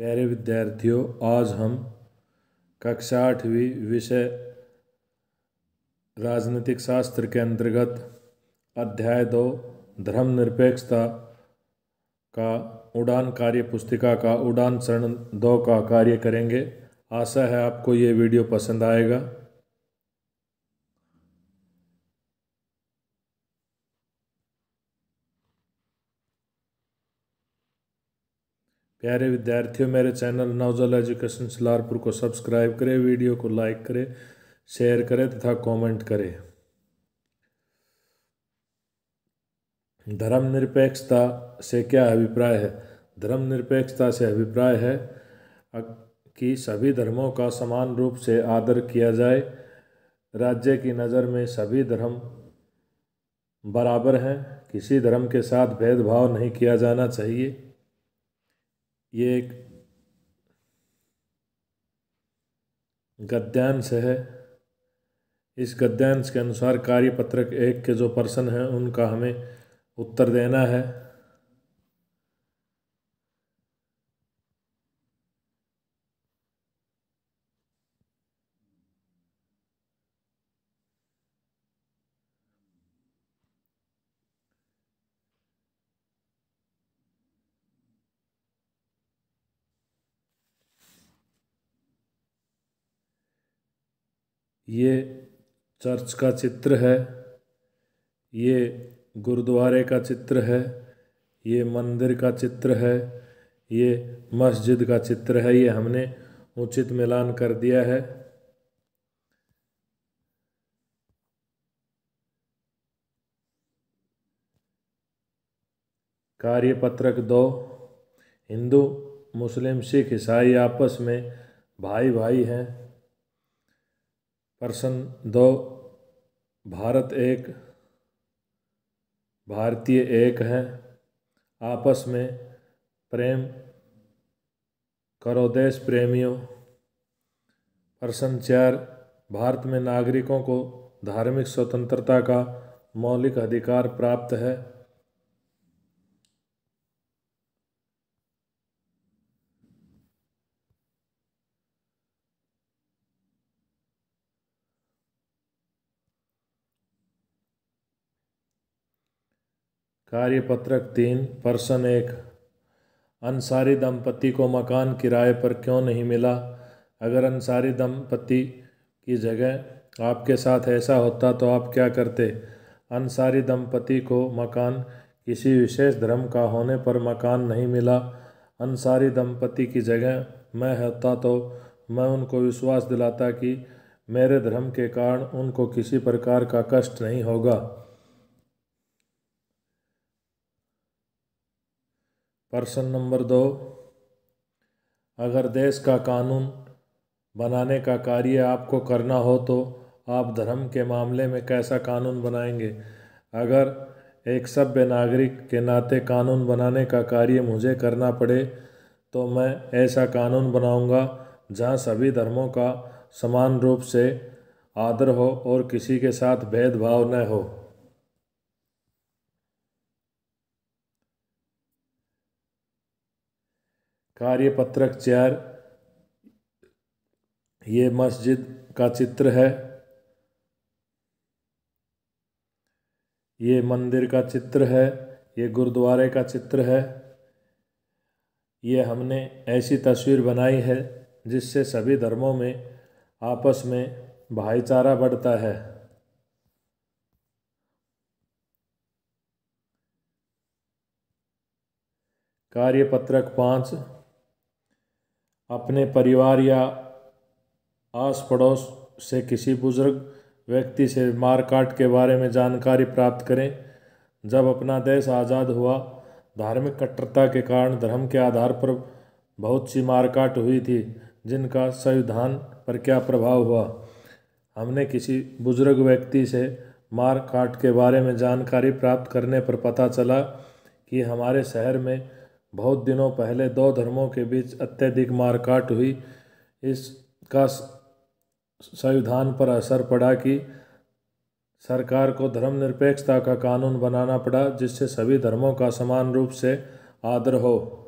प्यारे विद्यार्थियों आज हम कक्षा आठवीं विषय राजनीतिक शास्त्र के अंतर्गत अध्याय दो धर्मनिरपेक्षता का उड़ान कार्य पुस्तिका का उड़ान चरण दो का कार्य करेंगे आशा है आपको ये वीडियो पसंद आएगा प्यारे विद्यार्थियों मेरे चैनल नवजल एजुकेशन सलारपुर को सब्सक्राइब करें वीडियो को लाइक करें शेयर करें तथा कमेंट करें धर्मनिरपेक्षता से क्या अभिप्राय है धर्मनिरपेक्षता से अभिप्राय है कि सभी धर्मों का समान रूप से आदर किया जाए राज्य की नज़र में सभी धर्म बराबर हैं किसी धर्म के साथ भेदभाव नहीं किया जाना चाहिए ये एक गद्यांश है इस गद्यांश के अनुसार कार्यपत्रक एक के जो पर्सन हैं उनका हमें उत्तर देना है ये चर्च का चित्र है ये गुरुद्वारे का चित्र है ये मंदिर का चित्र है ये मस्जिद का चित्र है ये हमने उचित मिलान कर दिया है कार्यपत्रक दो हिंदू मुस्लिम सिख ईसाई आपस में भाई भाई हैं प्रश्न दो भारत एक भारतीय एक हैं आपस में प्रेम करो देश प्रेमियों प्रश्न चार भारत में नागरिकों को धार्मिक स्वतंत्रता का मौलिक अधिकार प्राप्त है कार्यपत्रक तीन प्रश्न एक अंसारी दंपति को मकान किराए पर क्यों नहीं मिला अगर अंसारी दंपति की जगह आपके साथ ऐसा होता तो आप क्या करते अंसारी दंपति को मकान किसी विशेष धर्म का होने पर मकान नहीं मिला अंसारी दंपति की जगह मैं होता तो मैं उनको विश्वास दिलाता कि मेरे धर्म के कारण उनको किसी प्रकार का कष्ट नहीं होगा प्रश्न नंबर दो अगर देश का कानून बनाने का कार्य आपको करना हो तो आप धर्म के मामले में कैसा कानून बनाएंगे अगर एक सभ्य नागरिक के नाते कानून बनाने का कार्य मुझे करना पड़े तो मैं ऐसा कानून बनाऊंगा जहां सभी धर्मों का समान रूप से आदर हो और किसी के साथ भेदभाव न हो कार्यपत्रक चेयर ये मस्जिद का चित्र है ये मंदिर का चित्र है ये गुरुद्वारे का चित्र है ये हमने ऐसी तस्वीर बनाई है जिससे सभी धर्मों में आपस में भाईचारा बढ़ता है कार्यपत्रक पाँच अपने परिवार या आस पड़ोस से किसी बुज़ुर्ग व्यक्ति से मारकाट के बारे में जानकारी प्राप्त करें जब अपना देश आज़ाद हुआ धार्मिक कट्टरता के कारण धर्म के आधार पर बहुत सी मारकाट हुई थी जिनका संविधान पर क्या प्रभाव हुआ हमने किसी बुजुर्ग व्यक्ति से मार काट के बारे में जानकारी प्राप्त करने पर पता चला कि हमारे शहर में बहुत दिनों पहले दो धर्मों के बीच अत्यधिक मारकाट हुई इसका संविधान पर असर पड़ा कि सरकार को धर्मनिरपेक्षता का कानून बनाना पड़ा जिससे सभी धर्मों का समान रूप से आदर हो